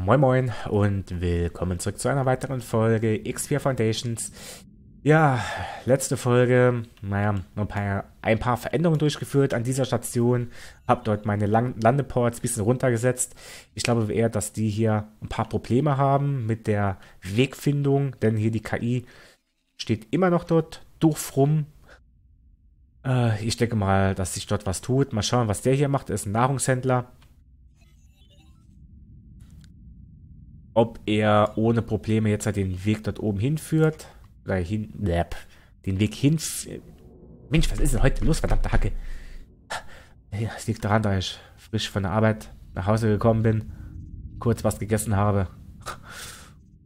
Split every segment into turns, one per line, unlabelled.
Moin Moin und willkommen zurück zu einer weiteren Folge X4 Foundations. Ja, letzte Folge, naja, ein paar, ein paar Veränderungen durchgeführt an dieser Station. Hab dort meine Land Landeports ein bisschen runtergesetzt. Ich glaube eher, dass die hier ein paar Probleme haben mit der Wegfindung, denn hier die KI steht immer noch dort doof rum. Äh, ich denke mal, dass sich dort was tut. Mal schauen, was der hier macht. Er ist ein Nahrungshändler. ob er ohne Probleme jetzt halt den Weg dort oben hinführt. Oder hin. Blab, den Weg hin. Mensch, was ist denn heute los? Verdammte Hacke. es liegt daran, dass ich frisch von der Arbeit nach Hause gekommen bin, kurz was gegessen habe.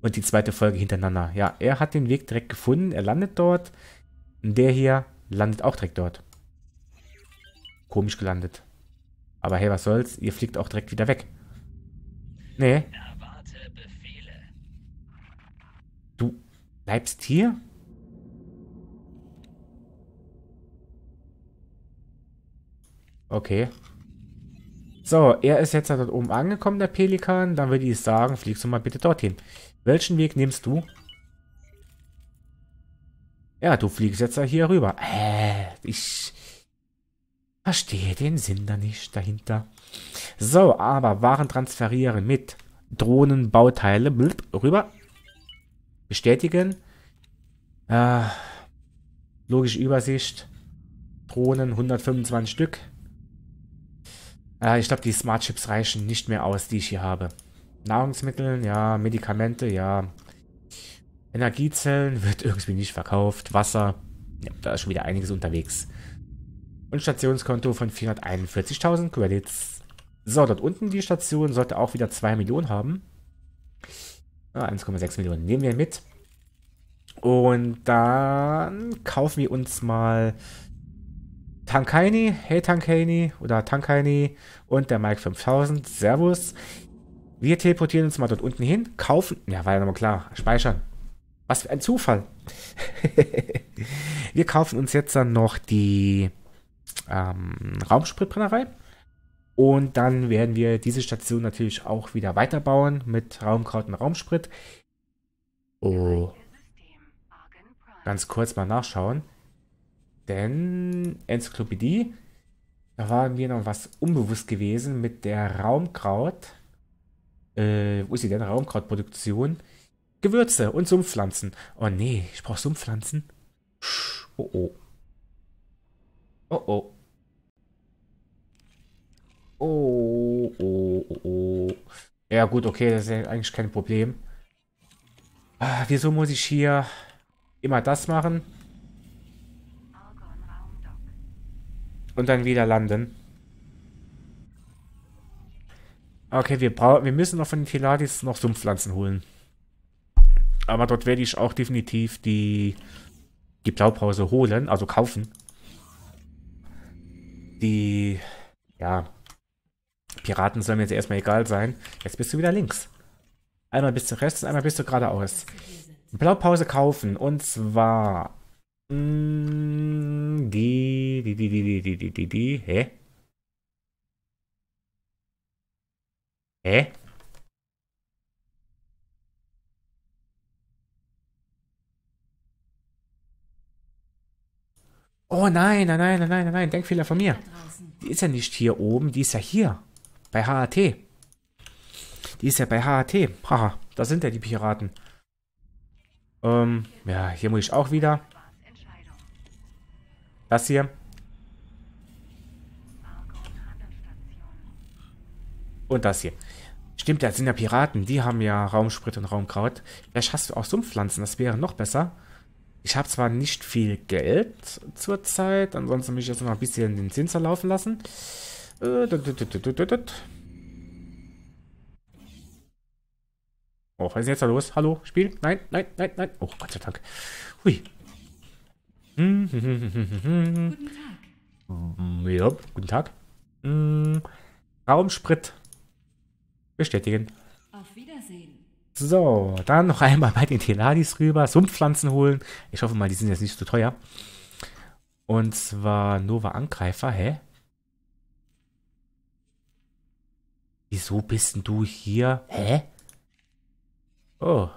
Und die zweite Folge hintereinander. Ja, er hat den Weg direkt gefunden. Er landet dort. Und der hier landet auch direkt dort. Komisch gelandet. Aber hey, was soll's? Ihr fliegt auch direkt wieder weg. Nee, Bleibst hier? Okay. So, er ist jetzt dort oben angekommen, der Pelikan. Dann würde ich sagen, fliegst du mal bitte dorthin. Welchen Weg nimmst du? Ja, du fliegst jetzt hier rüber. Äh, ich verstehe den Sinn da nicht dahinter. So, aber Waren transferieren mit Drohnenbauteile blub, rüber bestätigen. Äh, logische Übersicht. Drohnen 125 Stück. Äh, ich glaube, die Smart Chips reichen nicht mehr aus, die ich hier habe. Nahrungsmittel, ja, Medikamente, ja. Energiezellen wird irgendwie nicht verkauft. Wasser, ja, da ist schon wieder einiges unterwegs. Und Stationskonto von 441.000 Credits. So, dort unten die Station sollte auch wieder 2 Millionen haben. 1,6 Millionen nehmen wir mit. Und dann kaufen wir uns mal Tankaini. Hey Tankaini oder Tankaini und der Mike 5000. Servus. Wir teleportieren uns mal dort unten hin, kaufen. Ja, war ja nochmal klar. Speichern. Was für ein Zufall. wir kaufen uns jetzt dann noch die ähm, Raumspritbrennerei. Und dann werden wir diese Station natürlich auch wieder weiterbauen mit Raumkraut und Raumsprit. Oh. Ganz kurz mal nachschauen. Denn Enzyklopädie, da waren wir noch was unbewusst gewesen mit der Raumkraut. Äh, wo ist sie denn? Raumkrautproduktion. Gewürze und Sumpfpflanzen. Oh nee, ich brauche Sumpfpflanzen. Oh oh. Oh oh. Oh, oh, oh, oh. Ja gut, okay, das ist ja eigentlich kein Problem. Ah, wieso muss ich hier immer das machen? Und dann wieder landen. Okay, wir wir müssen noch von den Philadis noch Sumpfpflanzen holen. Aber dort werde ich auch definitiv die, die Blaupause holen, also kaufen. Die, ja, Piraten sollen mir jetzt erstmal egal sein. Jetzt bist du wieder links. Einmal bist du rechts, einmal bist du geradeaus. Blaupause kaufen. Und zwar... Mh, mm, die, die, die, die, die, die, die, die, hä? Hä? Oh nein, nein, nein, nein, nein, nein, Denkfehler von mir. Die ist ja nicht hier oben, die ist ja hier. Bei HAT. Die ist ja bei HAT. Haha, da sind ja die Piraten. Ähm, ja, hier muss ich auch wieder. Das hier. Und das hier. Stimmt, das sind ja Piraten. Die haben ja Raumsprit und Raumkraut. Vielleicht hast du auch Sumpfpflanzen. Das wäre noch besser. Ich habe zwar nicht viel Geld zurzeit. Ansonsten möchte ich jetzt noch ein bisschen den Zinser laufen lassen. Äh, oh, was ist jetzt da los? Hallo, Spiel? Nein, nein, nein, nein. Oh, Gott sei Dank. Hui. Guten hm, Tag. Hm, hm, ja, guten Tag. Raumsprit. Bestätigen. Auf Wiedersehen. So, dann noch einmal bei den Teladis rüber. Sumpfpflanzen holen. Ich hoffe mal, die sind jetzt nicht zu so teuer. Und zwar Nova Angreifer. Hä? Wieso bist denn du hier? Hä? Oh.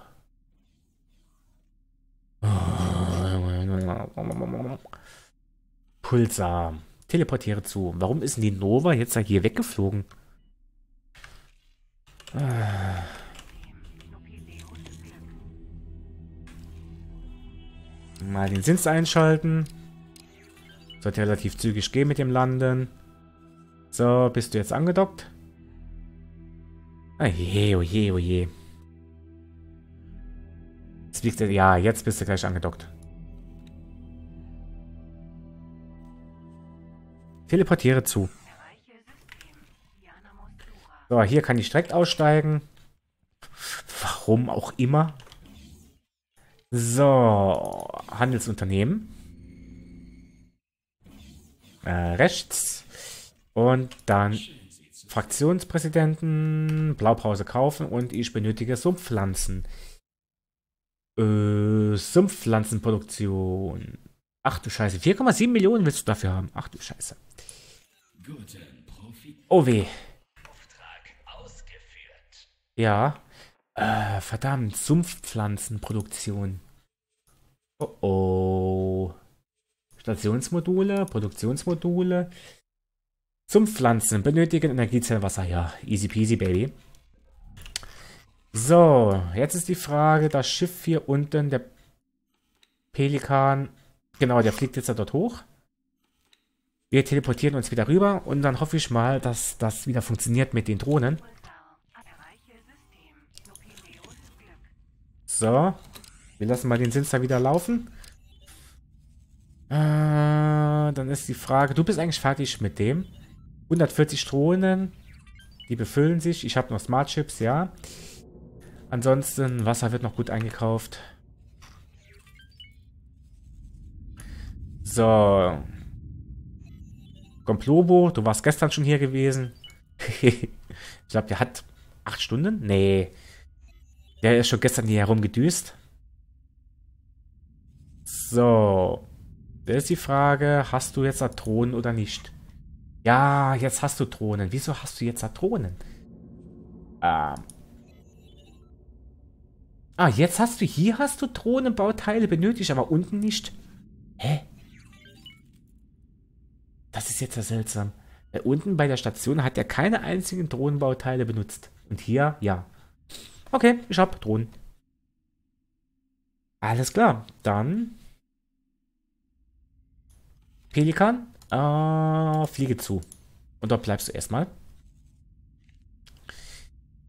Pulsar. Teleportiere zu. Warum ist denn die Nova jetzt da hier weggeflogen? Mal den Sins einschalten. Sollte relativ zügig gehen mit dem Landen. So, bist du jetzt angedockt? Oje, oje, oje. Jetzt liegt er, ja, jetzt bist du gleich angedockt. Teleportiere zu. So, hier kann ich direkt aussteigen. Warum auch immer. So, Handelsunternehmen. Äh, rechts. Und dann Fraktionspräsidenten, Blaupause kaufen und ich benötige Sumpfpflanzen. Äh, Sumpfpflanzenproduktion. Ach du Scheiße, 4,7 Millionen willst du dafür haben. Ach du Scheiße. Oh weh. Ja. Äh, verdammt, Sumpfpflanzenproduktion. Oh oh. Stationsmodule, Produktionsmodule. Zum Pflanzen benötigen Energiezellen Wasser. Ja, easy peasy, Baby. So, jetzt ist die Frage, das Schiff hier unten, der Pelikan, genau, der fliegt jetzt da dort hoch. Wir teleportieren uns wieder rüber und dann hoffe ich mal, dass das wieder funktioniert mit den Drohnen. So, wir lassen mal den Sinster wieder laufen. Äh, dann ist die Frage, du bist eigentlich fertig mit dem. 140 Drohnen. Die befüllen sich. Ich habe noch Smart Chips, ja. Ansonsten, Wasser wird noch gut eingekauft. So. Gomplobo, du warst gestern schon hier gewesen. ich glaube, der hat acht Stunden? Nee. Der ist schon gestern hier herumgedüst. So. Da ist die Frage, hast du jetzt Drohnen oder nicht? Ja, jetzt hast du Drohnen. Wieso hast du jetzt da Drohnen? Ähm. Ah, jetzt hast du, hier hast du Drohnenbauteile benötigt, aber unten nicht. Hä? Das ist jetzt ja seltsam. Weil unten bei der Station hat er keine einzigen Drohnenbauteile benutzt. Und hier, ja. Okay, ich hab Drohnen. Alles klar, dann... Pelikan, äh, ah, fliege zu. Und dort bleibst du erstmal.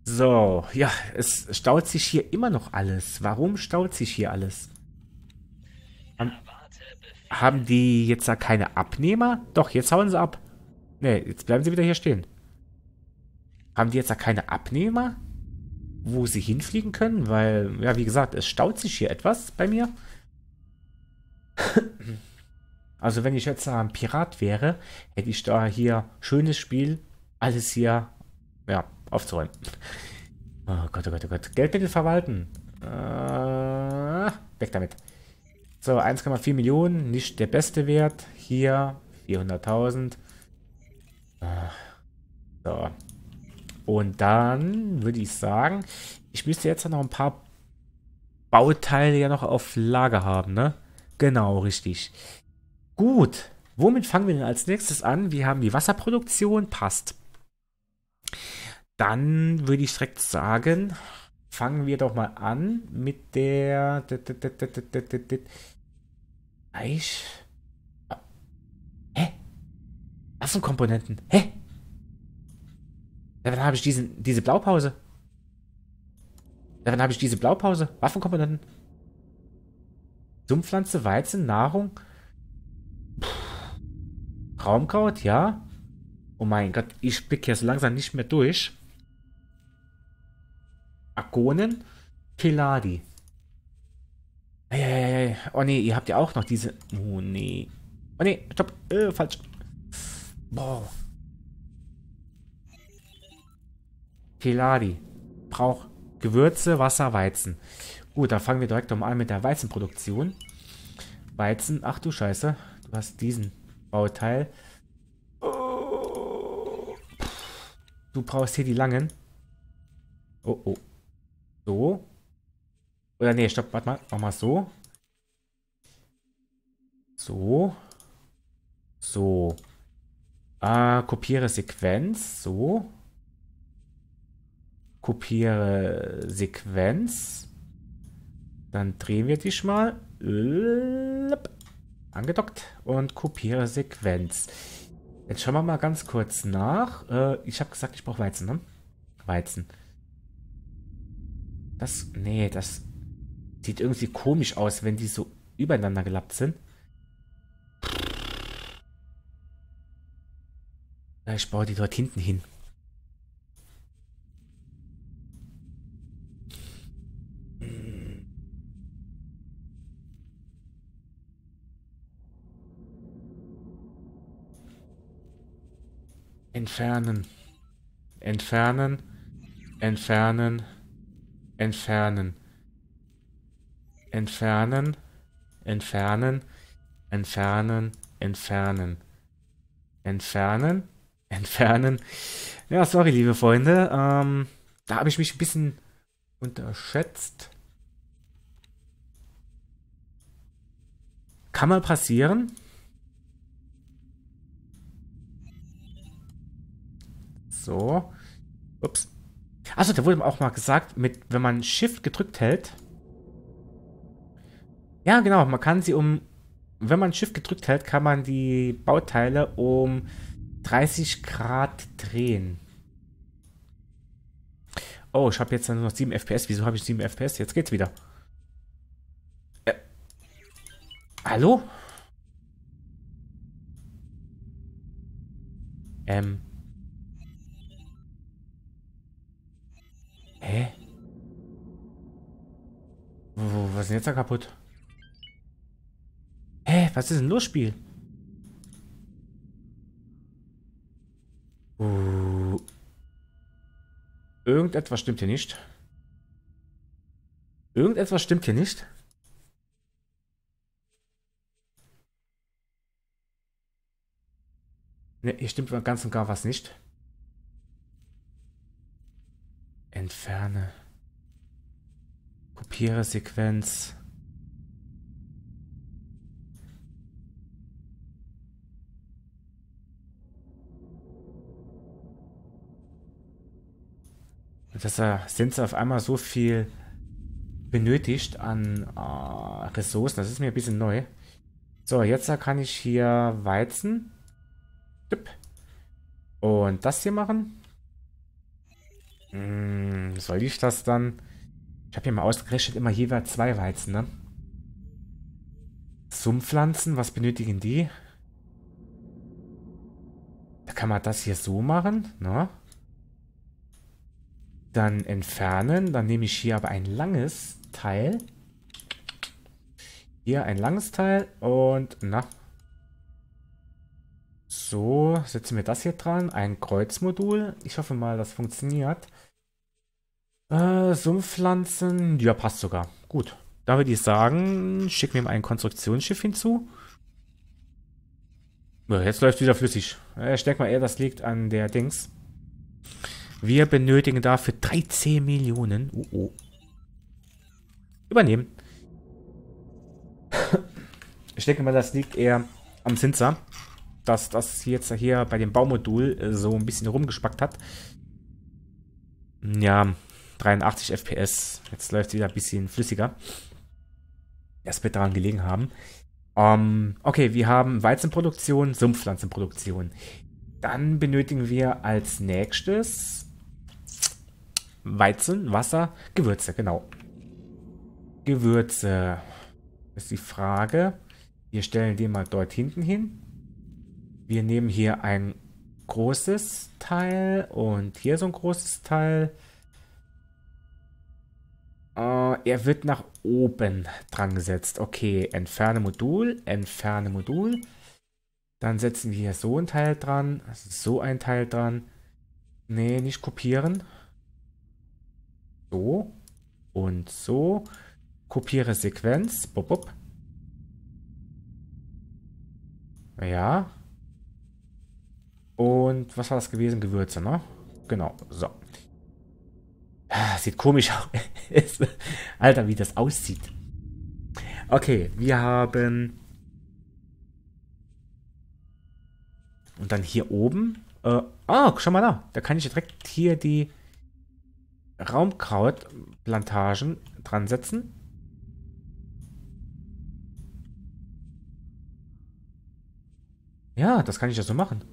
So, ja, es staut sich hier immer noch alles. Warum staut sich hier alles? Haben, haben die jetzt da keine Abnehmer? Doch, jetzt hauen sie ab. Ne, jetzt bleiben sie wieder hier stehen. Haben die jetzt da keine Abnehmer? Wo sie hinfliegen können? Weil, ja, wie gesagt, es staut sich hier etwas bei mir. Also wenn ich jetzt ein Pirat wäre, hätte ich da hier schönes Spiel, alles hier, ja, aufzuräumen. Oh Gott, oh Gott, oh Gott. Geldmittel verwalten. Äh, weg damit. So, 1,4 Millionen, nicht der beste Wert. Hier 400.000. Äh, so. Und dann würde ich sagen, ich müsste jetzt noch ein paar Bauteile ja noch auf Lager haben, ne? Genau, richtig. Gut, womit fangen wir denn als nächstes an? Wir haben die Wasserproduktion, passt. Dann würde ich direkt sagen, fangen wir doch mal an mit der Eich. Hä? Waffenkomponenten. Hä? Ja, habe ich diesen, diese Blaupause? Ja, habe ich diese Blaupause? Waffenkomponenten. Sumpfpflanze, Weizen, Nahrung. Raumkraut, ja. Oh mein Gott, ich blicke jetzt langsam nicht mehr durch. Agonen. Peladi. Hey, Oh nee, ihr habt ja auch noch diese... Oh nee. Oh nee, stopp. Äh, falsch. Boah. Peladi. Braucht Gewürze, Wasser, Weizen. Gut, da fangen wir direkt nochmal an mit der Weizenproduktion. Weizen, ach du Scheiße. Du hast diesen. Bauteil. Du brauchst hier die langen. Oh, oh. So. Oder nee, stopp, warte mal. Mach mal so. So. So. Ah, kopiere Sequenz. So. Kopiere Sequenz. Dann drehen wir dich mal. Lüpp. Angedockt und kopiere Sequenz. Jetzt schauen wir mal ganz kurz nach. Äh, ich habe gesagt, ich brauche Weizen, ne? Weizen. Das, nee, das sieht irgendwie komisch aus, wenn die so übereinander gelappt sind. Ich baue die dort hinten hin. Entfernen. Entfernen. Entfernen. Entfernen. Entfernen. Entfernen. Entfernen. Entfernen. Entfernen. Entfernen. Ja, sorry, liebe Freunde. Ähm, da habe ich mich ein bisschen unterschätzt. Kann mal passieren. So. Ups. Achso, da wurde auch mal gesagt, mit, wenn man Shift gedrückt hält. Ja, genau, man kann sie um. Wenn man Shift gedrückt hält, kann man die Bauteile um 30 Grad drehen. Oh, ich habe jetzt nur noch 7 FPS. Wieso habe ich 7 FPS? Jetzt geht's wieder. Äh, hallo? Ähm. Hä? Was ist denn jetzt da kaputt? Hä? Was ist denn los, Spiel? Uh. Irgendetwas stimmt hier nicht. Irgendetwas stimmt hier nicht. Ne, hier stimmt ganz und gar was nicht. Entferne. Kopiere Sequenz. dass er Sense auf einmal so viel benötigt an äh, Ressourcen. Das ist mir ein bisschen neu. So, jetzt kann ich hier Weizen. Und das hier machen. Hm, soll ich das dann? Ich habe hier mal ausgerechnet, immer jeweils zwei Weizen, ne? Sumpfpflanzen, was benötigen die? Da kann man das hier so machen, ne? Dann entfernen. Dann nehme ich hier aber ein langes Teil. Hier ein langes Teil und, na. So, setzen wir das hier dran. Ein Kreuzmodul. Ich hoffe mal, das funktioniert. Äh, Sumpfpflanzen. Ja, passt sogar. Gut. Da würde ich sagen, schicken wir ihm ein Konstruktionsschiff hinzu. Ja, jetzt läuft wieder flüssig. Äh, ich denke mal eher, das liegt an der Dings. Wir benötigen dafür 13 Millionen. Uh oh. Übernehmen. ich denke mal, das liegt eher am Zinser. Dass das jetzt hier bei dem Baumodul so ein bisschen rumgespackt hat. Ja, 83 FPS. Jetzt läuft es wieder ein bisschen flüssiger. Das wird daran gelegen haben. Ähm, okay, wir haben Weizenproduktion, Sumpfpflanzenproduktion. Dann benötigen wir als nächstes Weizen, Wasser, Gewürze, genau. Gewürze ist die Frage. Wir stellen den mal dort hinten hin. Wir nehmen hier ein großes Teil und hier so ein großes Teil. Äh, er wird nach oben dran gesetzt. Okay, entferne Modul, entferne Modul. Dann setzen wir hier so ein Teil dran, also so ein Teil dran. Nee, nicht kopieren. So und so. Kopiere Sequenz. Bop, bop. Ja. Und was war das gewesen? Gewürze, ne? Genau, so. Sieht komisch aus. Alter, wie das aussieht. Okay, wir haben... Und dann hier oben. Äh, ah, schau mal da. Da kann ich direkt hier die Raumkrautplantagen dran setzen. Ja, das kann ich ja so machen.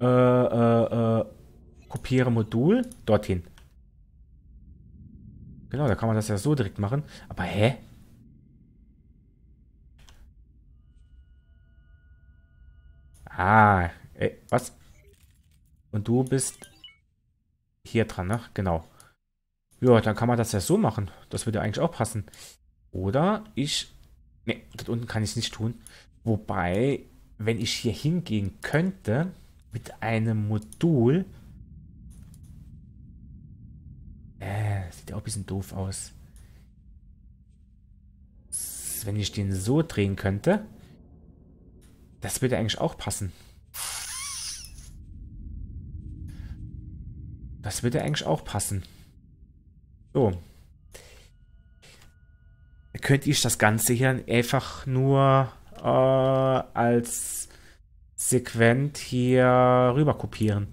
Äh, äh, äh, kopiere Modul dorthin. Genau, da kann man das ja so direkt machen. Aber hä? Ah, ey, was? Und du bist hier dran, ne? Genau. Ja, dann kann man das ja so machen. Das würde eigentlich auch passen. Oder ich... Ne, dort unten kann ich es nicht tun. Wobei, wenn ich hier hingehen könnte, mit einem Modul... Das sieht auch ein bisschen doof aus. Wenn ich den so drehen könnte, das würde eigentlich auch passen. Das würde eigentlich auch passen. So. Könnte ich das Ganze hier einfach nur äh, als Sequent hier rüber kopieren.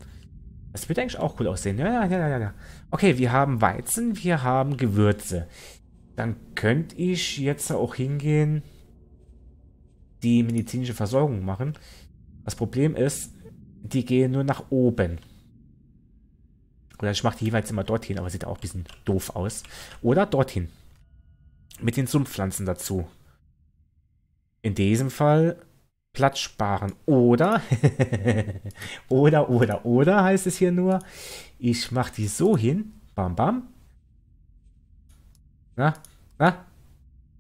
Das wird eigentlich auch cool aussehen. Ja, ja, ja, ja. Okay, wir haben Weizen, wir haben Gewürze. Dann könnte ich jetzt auch hingehen, die medizinische Versorgung machen. Das Problem ist, die gehen nur nach oben. Oder ich mache die jeweils immer dorthin, aber sieht auch ein bisschen doof aus. Oder dorthin. Mit den Sumpfpflanzen dazu. In diesem Fall Platz sparen. Oder, oder, oder, oder heißt es hier nur, ich mache die so hin. Bam, bam. Na, na,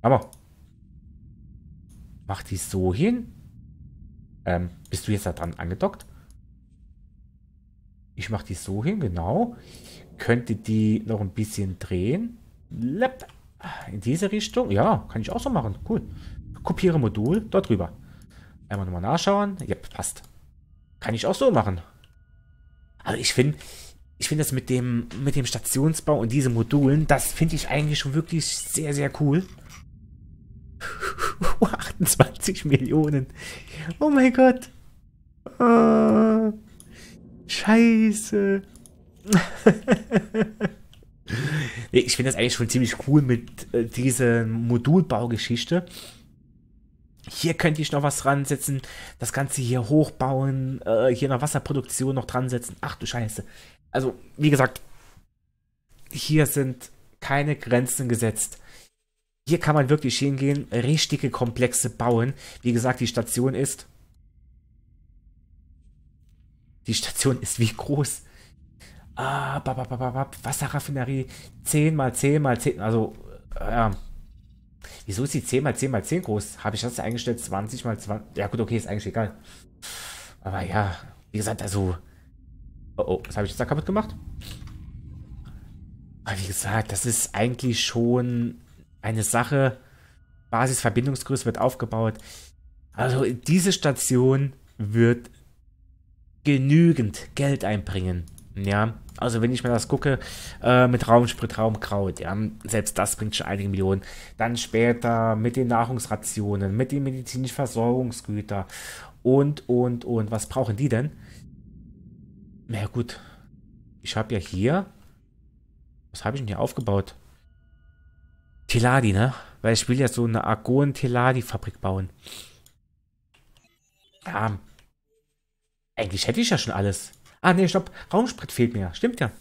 aber. Mach die so hin. Ähm, bist du jetzt da dran angedockt? Ich mache die so hin, genau. Könnte die noch ein bisschen drehen. In diese Richtung. Ja, kann ich auch so machen. Cool. Kopiere Modul dort drüber. Einmal nochmal nachschauen. Ja, passt. Kann ich auch so machen. Also ich finde, ich finde das mit dem, mit dem Stationsbau und diesen Modulen, das finde ich eigentlich schon wirklich sehr, sehr cool. 28 Millionen. Oh mein Gott. Oh, scheiße. ich finde das eigentlich schon ziemlich cool mit äh, dieser Modulbaugeschichte hier könnte ich noch was dran setzen, das Ganze hier hochbauen, äh, hier noch Wasserproduktion noch dran setzen. Ach du Scheiße. Also, wie gesagt, hier sind keine Grenzen gesetzt. Hier kann man wirklich hingehen, richtige Komplexe bauen. Wie gesagt, die Station ist. Die Station ist wie groß. Ah, bab, Wasserraffinerie 10 mal 10 mal 10, also äh, Wieso ist die 10 mal 10 mal 10 groß? Habe ich das eingestellt? 20 mal 20. Ja gut, okay, ist eigentlich egal. Aber ja, wie gesagt, also. Oh oh, was habe ich jetzt da kaputt gemacht? Aber wie gesagt, das ist eigentlich schon eine Sache. Basisverbindungsgröße wird aufgebaut. Also diese Station wird genügend Geld einbringen. Ja, also wenn ich mir das gucke, äh, mit Raumsprit, Raumkraut, ja, selbst das bringt schon einige Millionen. Dann später mit den Nahrungsrationen, mit den medizinischen Versorgungsgütern und, und, und. Was brauchen die denn? Na ja, gut, ich habe ja hier, was habe ich denn hier aufgebaut? Teladi, ne? Weil ich will ja so eine Argon-Teladi-Fabrik bauen. Ja, eigentlich hätte ich ja schon alles. Ah, nee, stopp. Raumsprit fehlt mir. Stimmt ja.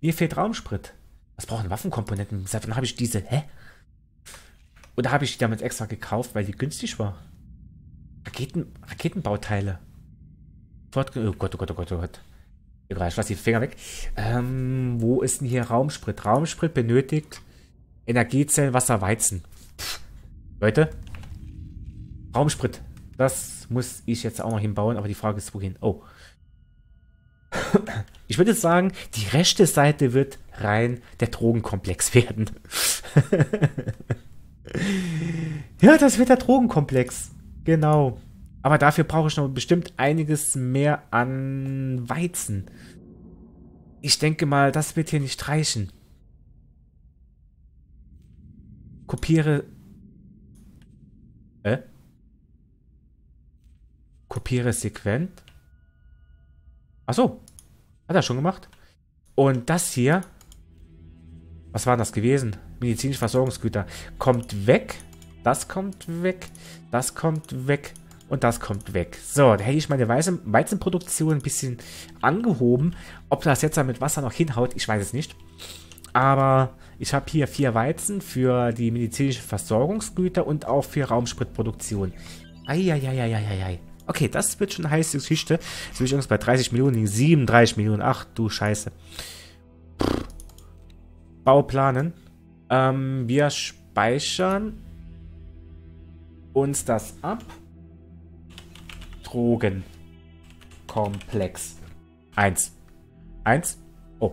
Mir fehlt Raumsprit. Was brauchen Waffenkomponenten? Seit wann habe ich diese? Hä? Oder habe ich die damals extra gekauft, weil die günstig war? Raketen, Raketenbauteile. Fortge oh Gott, oh Gott, oh Gott, oh Gott. Egal, ich lasse die Finger weg. Ähm, wo ist denn hier Raumsprit? Raumsprit benötigt Energiezellen, Wasser, Weizen. Pff, Leute. Raumsprit. Das muss ich jetzt auch noch hinbauen, aber die Frage ist, wohin? Oh ich würde sagen, die rechte Seite wird rein der Drogenkomplex werden. ja, das wird der Drogenkomplex. Genau. Aber dafür brauche ich noch bestimmt einiges mehr an Weizen. Ich denke mal, das wird hier nicht reichen. Kopiere... Äh? Kopiere Sequenz? Achso. Hat er schon gemacht. Und das hier. Was war das gewesen? Medizinische Versorgungsgüter. Kommt weg. Das kommt weg. Das kommt weg. Und das kommt weg. So, da hätte ich meine Weizenproduktion ein bisschen angehoben. Ob das jetzt mit Wasser noch hinhaut, ich weiß es nicht. Aber ich habe hier vier Weizen für die medizinischen Versorgungsgüter und auch für Raumspritproduktion. Eieieiei. Okay, das wird schon eine heiße Geschichte. Jetzt bin ich bei 30 Millionen, 37 Millionen. Ach du Scheiße. Bauplanen. Ähm, wir speichern uns das ab. Drogenkomplex. Eins. Eins. Oh.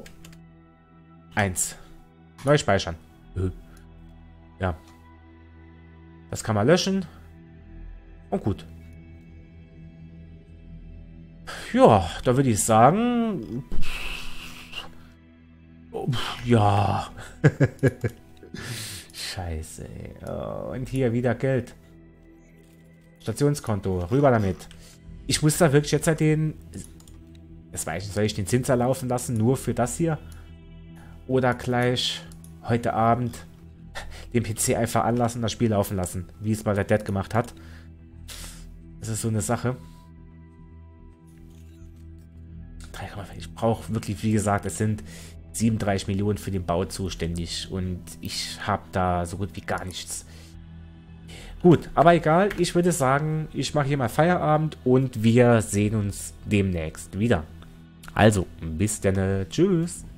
Eins. Neu speichern. Äh. Ja. Das kann man löschen. Und gut. Ja, da würde ich sagen... Ja. Scheiße, ey. Oh, und hier wieder Geld. Stationskonto, rüber damit. Ich muss da wirklich jetzt halt den... Das weiß ich soll ich den Zinser laufen lassen, nur für das hier? Oder gleich heute Abend den PC einfach anlassen und das Spiel laufen lassen, wie es bei der Dead gemacht hat. Das ist so eine Sache. ich brauche wirklich, wie gesagt, es sind 37 Millionen für den Bau zuständig und ich habe da so gut wie gar nichts. Gut, aber egal, ich würde sagen, ich mache hier mal Feierabend und wir sehen uns demnächst wieder. Also, bis dann, tschüss.